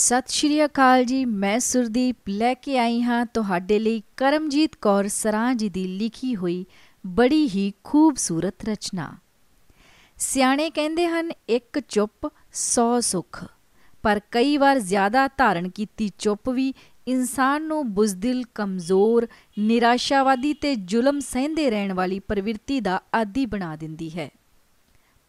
ਸਤਿ ਸ਼੍ਰੀ ਅਕਾਲ ਜੀ ਮੈਂ ਸੁਰਦੀਪ ਲੈ ਕੇ ਆਈ ਹਾਂ ਤੁਹਾਡੇ ਲਈ ਕਰਮਜੀਤ ਕੌਰ ਸਰਾਂ ਜੀ ਦੀ ਲਿਖੀ ਹੋਈ ਬੜੀ ਹੀ ਖੂਬਸੂਰਤ ਰਚਨਾ ਸਿਆਣੇ ਕਹਿੰਦੇ ਹਨ ਇੱਕ ਚੁੱਪ 100 ਸੁਖ ਪਰ ਕਈ ਵਾਰ ਜ਼ਿਆਦਾ ਧਾਰਨ ਕੀਤੀ ਚੁੱਪ ਵੀ ਇਨਸਾਨ ਨੂੰ ਬੁਜ਼ਦਿਲ ਕਮਜ਼ੋਰ ਨਿਰਾਸ਼ਾਵਾਦੀ ਤੇ ਜ਼ੁਲਮ ਸਹਿੰਦੇ ਰਹਿਣ ਵਾਲੀ ਪ੍ਰਵਿਰਤੀ ਦਾ ਆਦੀ ਬਣਾ ਦਿੰਦੀ ਹੈ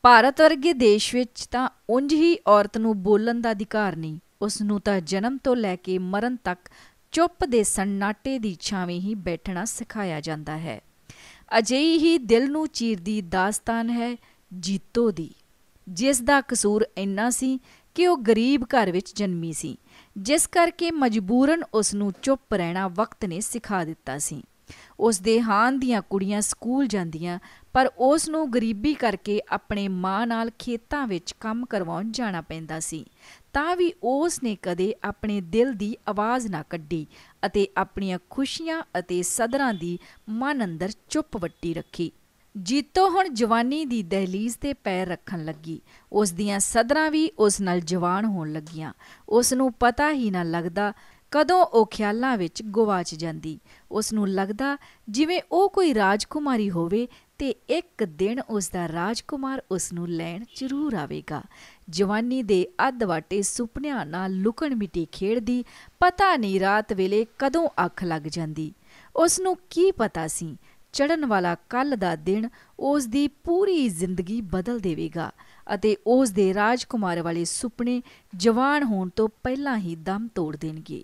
ਭਾਰਤ ਵਰਗੇ ਦੇਸ਼ ਵਿੱਚ ਤਾਂ ਉਂਝ ਹੀ ਔਰਤ ਨੂੰ ਬੋਲਣ ਦਾ ਅਧਿਕਾਰ ਨਹੀਂ ਉਸ ਨੂੰ ਤਾਂ ਜਨਮ ਤੋਂ ਲੈ ਕੇ ਮਰਨ ਤੱਕ ਚੁੱਪ ਦੇ ਸੰਨਾਟੇ ਦੀ ਛਾਵੇਂ ਹੀ ਬੈਠਣਾ ਸਿਖਾਇਆ ਜਾਂਦਾ ਹੈ ਅਜਿਹੀ ਹੀ ਦਿਲ ਨੂੰ چیرਦੀ ਦਾਸਤਾਨ ਹੈ ਜੀਤੋ ਦੀ ਜਿਸ ਦਾ ਕਸੂਰ ਇੰਨਾ ਸੀ ਕਿ ਉਹ ਗਰੀਬ ਘਰ ਵਿੱਚ ਜਨਮੀ ਸੀ ਜਿਸ ਕਰਕੇ ਮਜਬੂਰਨ ਉਸ ਨੂੰ ਚੁੱਪ ਰਹਿਣਾ ਵਕਤ ਨੇ ਸਿਖਾ ਦਿੱਤਾ ਸੀ ਉਸ ਦੇ ਹਾਨ ਦੀਆਂ ਕੁੜੀਆਂ ਸਕੂਲ ਜਾਂਦੀਆਂ ਪਰ ਉਸ ਨੂੰ ਗਰੀਬੀ ਕਰਕੇ ਆਪਣੇ ਮਾਂ ਨਾਲ ਖੇਤਾਂ ਵਿੱਚ ਕੰਮ ਕਰਵਾਉਣ ਜਾਣਾ ਪੈਂਦਾ ਸੀ ਤਾਂ ਵੀ ਉਸ ਨੇ ਕਦੇ ਆਪਣੇ ਦਿਲ ਦੀ ਆਵਾਜ਼ ਨਾ ਕੱਢੀ ਅਤੇ ਆਪਣੀਆਂ ਖੁਸ਼ੀਆਂ ਅਤੇ ਸਦਰਾਂ ਦੀ ਮਨ ਅੰਦਰ ਚੁੱਪ ਵੱਟੀ ਰੱਖੀ ਜੀਤੋ ਹੁਣ ਜਵਾਨੀ ਦੀ ਦਹਲੀਜ਼ ਤੇ ਪੈਰ ਰੱਖਣ ਲੱਗੀ ਉਸ ਦੀਆਂ ਸਦਰਾਂ ਵੀ ਉਸ ਨਾਲ ਜਵਾਨ ਹੋਣ ਲੱਗੀਆਂ ਉਸ ਨੂੰ ਪਤਾ ਹੀ ਨਾ ਲੱਗਦਾ ਕਦੋਂ ਉਹ ਖਿਆਲਾਂ ਵਿੱਚ ਗਵਾਚ ਜਾਂਦੀ ਉਸ ਨੂੰ ਲੱਗਦਾ ਜਿਵੇਂ ਉਹ ਕੋਈ ਰਾਜਕੁਮਾਰੀ ਹੋਵੇ ਤੇ ਇੱਕ ਦਿਨ ਉਸ ਦਾ ਰਾਜਕੁਮਾਰ ਉਸ ਨੂੰ ਲੈਣ ਜ਼ਰੂਰ ਆਵੇਗਾ ਜਵਾਨੀ ਦੇ ਅਧਵਾਟੇ ਸੁਪਨਿਆਂ ਨਾਲ ਲੁਕਣ ਮਿਟੀ ਖੇਡਦੀ ਪਤਾ ਨਹੀਂ ਰਾਤ ਵੇਲੇ ਕਦੋਂ ਅੱਖ ਲੱਗ ਜਾਂਦੀ ਉਸ ਨੂੰ ਕੀ ਪਤਾ ਸੀ ਚੜਨ ਵਾਲਾ ਕੱਲ ਦਾ ਦਿਨ ਉਸ ਦੀ ਪੂਰੀ ਜ਼ਿੰਦਗੀ ਬਦਲ ਦੇਵੇਗਾ ਅਤੇ ਉਸ ਦੇ ਰਾਜਕੁਮਾਰ ਵਾਲੇ ਸੁਪਨੇ ਜਵਾਨ ਹੋਣ ਤੋਂ ਪਹਿਲਾਂ ਹੀ ਦਮ ਤੋੜ ਦੇਣਗੇ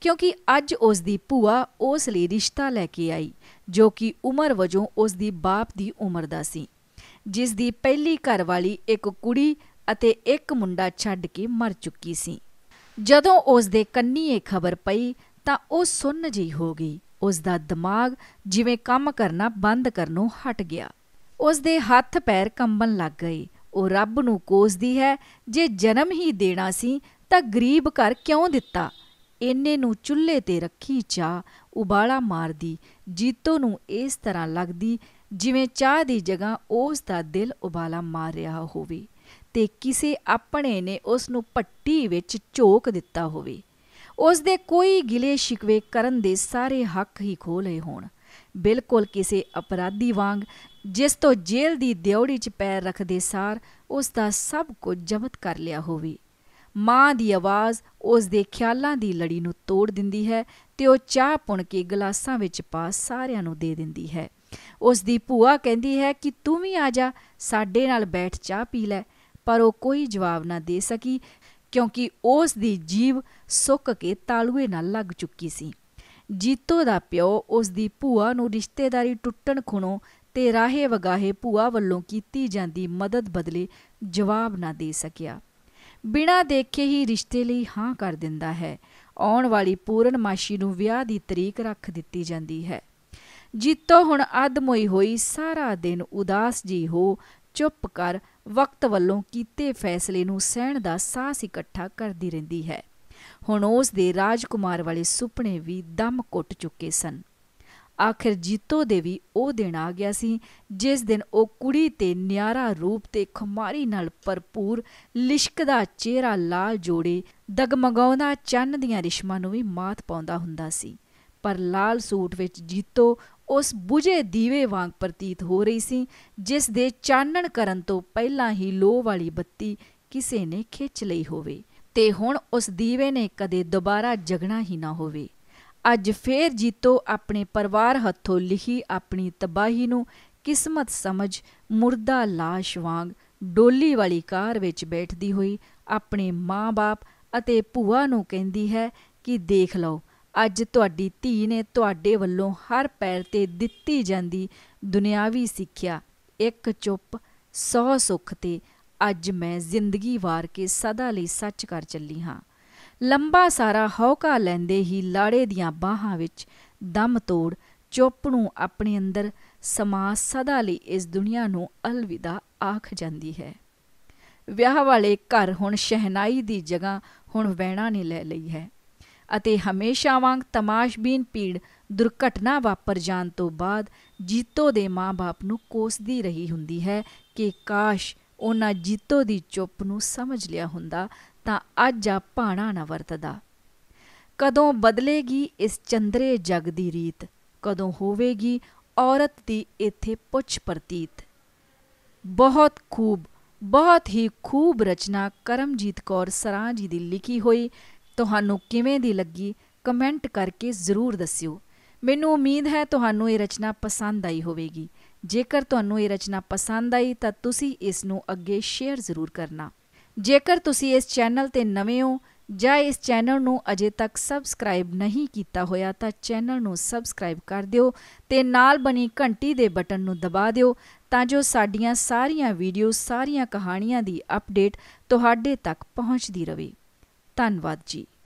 ਕਿਉਂਕਿ ਅੱਜ ਉਸ ਦੀ ਭੂਆ ਉਸ ਲਈ ਰਿਸ਼ਤਾ ਲੈ ਕੇ ਆਈ ਜੋ ਕਿ ਉਮਰ ਵਜੋਂ ਉਸ ਦੀ ਬਾਪ ਦੀ ਉਮਰ ਦਾ ਸੀ ਜਿਸ ਦੀ ਪਹਿਲੀ ਘਰਵਾਲੀ ਇੱਕ ਕੁੜੀ ਅਤੇ ਇੱਕ ਮੁੰਡਾ ਛੱਡ ਕੇ ਮਰ ਚੁੱਕੀ ਸੀ ਜਦੋਂ ਉਸ ਦੇ ਕੰਨੀ ਇਹ ਖਬਰ ਪਈ ਤਾਂ ਉਹ ਸੁੰਨ ਜੀ ਹੋ ਗਈ ਉਸ ਦਾ ਦਿਮਾਗ ਜਿਵੇਂ ਕੰਮ ਕਰਨਾ ਬੰਦ ਕਰਨੋਂ ਹਟ ਗਿਆ ਉਸ ਦੇ ਹੱਥ ਪੈਰ ਕੰਬਣ ਲੱਗ ਗਏ ਉਹ ਰੱਬ ਨੂੰ ਕੋਸਦੀ ਹੈ ਜੇ ਜਨਮ ਹੀ ਦੇਣਾ ਸੀ ਤਾਂ ਗਰੀਬ ਘਰ ਕਿਉਂ ਦਿੱਤਾ ਇੰਨੇ ਨੂੰ ਚੁੱਲ੍ਹੇ ਤੇ ਰੱਖੀ ਚਾਹ ਉਬਾਲਾ ਮਾਰਦੀ ਜੀਤੋ ਨੂੰ ਇਸ ਤਰ੍ਹਾਂ ਲੱਗਦੀ ਜਿਵੇਂ ਚਾਹ ਦੀ ਜਗ੍ਹਾ ਉਸ ਦਾ ਦਿਲ ਉਬਾਲਾ ਮਾਰ ਰਿਹਾ ਹੋਵੇ ਤੇ ਕਿਸੇ ਆਪਣੇ ਨੇ ਉਸ ਨੂੰ ਪੱਟੀ ਵਿੱਚ ਝੋਕ ਦਿੱਤਾ ਹੋਵੇ ਉਸ ਦੇ ਕੋਈ ਗਿਲੇ ਸ਼ਿਕਵੇ ਕਰਨ ਦੇ ਸਾਰੇ ਹੱਕ ਹੀ ਖੋ ਲਏ ਹੋਣ ਬਿਲਕੁਲ ਕਿਸੇ ਅਪਰਾਧੀ ਵਾਂਗ ਜਿਸ ਤੋਂ ਜੇਲ੍ਹ ਦੀ ਦਿਉੜੀ 'ਚ ਪੈਰ ਰੱਖਦੇ ਸਾਰ ਉਸ ਦਾ ਸਭ ਕੁਝ ਜ਼ਬਤ ਕਰ ਲਿਆ ਹੋਵੇ ਮਾਂ ਦੀ ਆਵਾਜ਼ ਉਸ ਦੇ ਖਿਆਲਾਂ ਦੀ ਲੜੀ ਨੂੰ ਤੋੜ ਦਿੰਦੀ ਹੈ ਤੇ ਉਹ ਚਾਹ ਪੁਣ ਕੇ ਗਲਾਸਾਂ ਵਿੱਚ ਪਾ ਸਾਰਿਆਂ ਨੂੰ ਦੇ ਦਿੰਦੀ ਹੈ ਉਸ ਦੀ ਭੂਆ ਕਹਿੰਦੀ ਹੈ ਕਿ ਤੂੰ ਵੀ ਆ ਜਾ ਸਾਡੇ ਨਾਲ ਬੈਠ ਚਾਹ ਪੀ ਲੈ ਪਰ ਉਹ ਕੋਈ ਜਵਾਬ ਨਾ ਦੇ ਸਕੀ ਕਿਉਂਕਿ ਉਸ ਦੀ ਜੀਵ ਸੁੱਕ ਕੇ ਤਾਲੂਏ ਨਾਲ ਲੱਗ ਚੁੱਕੀ ਸੀ ਜੀਤੋ ਦਾ ਪਿਓ ਉਸ ਦੀ ਭੂਆ ਨੂੰ ਰਿਸ਼ਤੇਦਾਰੀ ਟੁੱਟਣ ਖੁਣੋਂ ਤੇ ਰਾਹੇ ਵਗਾਹੇ ਭੂਆ ਵੱਲੋਂ ਕੀਤੀ ਜਾਂਦੀ ਮਦਦ ਬਦਲੇ ਜਵਾਬ ਨਾ ਦੇ ਸਕਿਆ ਬਿਨਾ ਦੇਖੇ ਹੀ ਰਿਸ਼ਤੇ ਲਈ ਹਾਂ ਕਰ ਦਿੰਦਾ ਹੈ ਆਉਣ ਵਾਲੀ ਪੂਰਨਮਾਸ਼ੀ ਨੂੰ ਵਿਆਹ ਦੀ ਤਰੀਕ ਰੱਖ ਦਿੱਤੀ ਜਾਂਦੀ ਹੈ ਜੀਤੋ ਹੁਣ ਅਦਮੋਈ ਹੋਈ ਸਾਰਾ ਦਿਨ ਉਦਾਸ ਜੀ ਹੋ ਚੁੱਪ ਕਰ ਵਕਤ ਵੱਲੋਂ ਕੀਤੇ ਫੈਸਲੇ ਨੂੰ ਸਹਿਣ ਦਾ ਸਾਹਸ ਇਕੱਠਾ ਕਰਦੀ ਰਹਿੰਦੀ ਹੈ ਹੁਣ ਉਸ ਦੇ ਰਾਜਕੁਮਾਰ ਵਾਲੇ ਸੁਪਨੇ ਵੀ ਦਮ ਘੁੱਟ ਚੁੱਕੇ ਸਨ ਆਖਿਰ ਜੀਤੋ ਦੇ ਵੀ ਉਹ ਦਿਨ ਆ ਗਿਆ ਸੀ ਜਿਸ ਦਿਨ ਉਹ ਕੁੜੀ ਤੇ ਨਿਆਰਾ ਰੂਪ ਤੇ ਖੁਮਾਰੀ ਨਾਲ ਭਰਪੂਰ ਲਿਸ਼ਕਦਾ ਚਿਹਰਾ ਲਾਲ ਜੋੜੇ ਦਗਮਗਾਉਂਦਾ ਚੰਨ ਦੀਆਂ ਰਿਸ਼ਮਾਂ ਨੂੰ ਵੀ ਮਾਤ ਪਾਉਂਦਾ ਹੁੰਦਾ ਸੀ ਪਰ ਲਾਲ ਸੂਟ ਵਿੱਚ ਜੀਤੋ ਉਸ ਬੁਝੇ ਦੀਵੇ ਵਾਂਗ ਪ੍ਰਤੀਤ ਹੋ ਰਹੀ ਸੀ ਜਿਸ ਦੇ ਚਾਨਣ ਕਰਨ ਤੋਂ ਪਹਿਲਾਂ ਹੀ ਲੋਹ ਵਾਲੀ ਬੱਤੀ ਕਿਸੇ ਨੇ ਖਿੱਚ ਲਈ ਹੋਵੇ ਤੇ ਹੁਣ ਉਸ ਦੀਵੇ ਨੇ ਕਦੇ ਦੁਬਾਰਾ ਜਗਣਾ ਹੀ ਨਾ ਹੋਵੇ ਅੱਜ ਫੇਰ ਜੀਤੋ ਆਪਣੇ ਪਰਿਵਾਰ ਹੱਥੋਂ ਲਿਖੀ ਆਪਣੀ ਤਬਾਹੀ ਨੂੰ ਕਿਸਮਤ ਸਮਝ ਮੁਰਦਾ লাশ ਵਾਂਗ ਡੋਲੀ ਵਾਲੀ ਕਾਰ ਵਿੱਚ ਬੈਠਦੀ ਹੋਈ ਆਪਣੇ ਮਾਂ-ਬਾਪ ਅਤੇ ਭੂਆ ਨੂੰ ਕਹਿੰਦੀ ਹੈ ਕਿ ਦੇਖ ਲਓ ਅੱਜ ਤੁਹਾਡੀ ਧੀ ਨੇ ਤੁਹਾਡੇ ਵੱਲੋਂ ਹਰ ਪੈਰ ਤੇ ਦਿੱਤੀ ਜਾਂਦੀ ਦੁਨਿਆਵੀ ਸਿੱਖਿਆ ਇੱਕ ਚੁੱਪ 100 ਸੁੱਖ ਤੇ ਅੱਜ ਮੈਂ ਜ਼ਿੰਦਗੀ ਵਾਰ ਕੇ ਸਦਾ ਲਈ ਸੱਚ ਕਰ ਚੱਲੀ ਹਾਂ ਲੰਬਾ ਸਾਰਾ ਹੌਕਾ ਲੈਂਦੇ ਹੀ ਲਾੜੇ ਦੀਆਂ ਬਾਹਾਂ ਵਿੱਚ ਦਮ ਤੋੜ ਚੁੱਪ ਨੂੰ ਆਪਣੇ ਅੰਦਰ ਸਮਾ ਸਦਾ ਲਈ ਇਸ ਦੁਨੀਆ ਨੂੰ ਅਲਵਿਦਾ ਆਖ ਜਾਂਦੀ ਹੈ ਵਿਆਹ ਵਾਲੇ ਘਰ ਹੁਣ ਸ਼ਹਿਨਾਈ ਦੀ ਜਗ੍ਹਾ ਹੁਣ ਵਹਿਣਾ ਨੇ ਲੈ ਲਈ ਹੈ ਅਤੇ ਹਮੇਸ਼ਾ ਵਾਂਗ ਤਮਾਸ਼ਬੀਨ ਪੀੜ ਦੁਰਘਟਨਾ ਵਾਪਰ ਜਾਣ ਤੋਂ ਬਾਅਦ ਜੀਤੋ ਦੇ ਮਾਪੇ ਨੂੰ ਕੋਸਦੀ ਰਹੀ ਹੁੰਦੀ ਹੈ ਕਿ ਕਾਸ਼ ਉਹਨਾਂ ਜੀਤੋ ਦੀ ਚੁੱਪ ਨੂੰ ਸਮਝ ਲਿਆ ਹੁੰਦਾ ਤਾਂ ਅੱਜ ਆ ਭਾਣਾ ਨਾ ਵਰਤਦਾ ਕਦੋਂ ਬਦਲੇਗੀ ਇਸ ਚੰਦਰੇ ਜਗ ਦੀ ਰੀਤ ਕਦੋਂ ਹੋਵੇਗੀ ਔਰਤ ਦੀ ਇੱਥੇ ਪੁੱਛ ਪ੍ਰਤੀਤ ਬਹੁਤ ਖੂਬ ਬਹੁਤ ਹੀ ਖੂਬ ਰਚਨਾ ਕਰਮਜੀਤ ਕੌਰ ਸਰਾਂ ਜੀ ਦੀ ਲਿਖੀ ਹੋਈ ਤੁਹਾਨੂੰ ਕਿਵੇਂ ਦੀ ਲੱਗੀ ਕਮੈਂਟ ਕਰਕੇ ਜ਼ਰੂਰ ਦੱਸਿਓ ਮੈਨੂੰ ਉਮੀਦ ਹੈ ਤੁਹਾਨੂੰ ਇਹ ਰਚਨਾ ਪਸੰਦ ਆਈ ਹੋਵੇਗੀ ਜੇਕਰ ਤੁਹਾਨੂੰ ਇਹ ਰਚਨਾ ਪਸੰਦ ਆਈ ਤਾਂ ਤੁਸੀਂ ਇਸ ਨੂੰ ਅੱਗੇ ਸ਼ੇਅਰ ਜ਼ਰੂਰ ਕਰਨਾ ਜੇਕਰ ਤੁਸੀਂ ਇਸ ਚੈਨਲ ਤੇ ਨਵੇਂ ਹੋ ਜਾਂ ਇਸ ਚੈਨਲ ਨੂੰ ਅਜੇ ਤੱਕ ਸਬਸਕ੍ਰਾਈਬ ਨਹੀਂ ਕੀਤਾ ਹੋਇਆ ਤਾਂ ਚੈਨਲ ਨੂੰ ਸਬਸਕ੍ਰਾਈਬ ਕਰ ਦਿਓ ਤੇ ਨਾਲ ਬਣੀ ਘੰਟੀ ਦੇ ਬਟਨ ਨੂੰ ਦਬਾ ਦਿਓ ਤਾਂ ਜੋ ਸਾਡੀਆਂ ਸਾਰੀਆਂ ਵੀਡੀਓ ਸਾਰੀਆਂ ਕਹਾਣੀਆਂ ਦੀ ਅਪਡੇਟ ਤੁਹਾਡੇ ਤੱਕ ਪਹੁੰਚਦੀ ਰਹੇ ਧੰਨਵਾਦ ਜੀ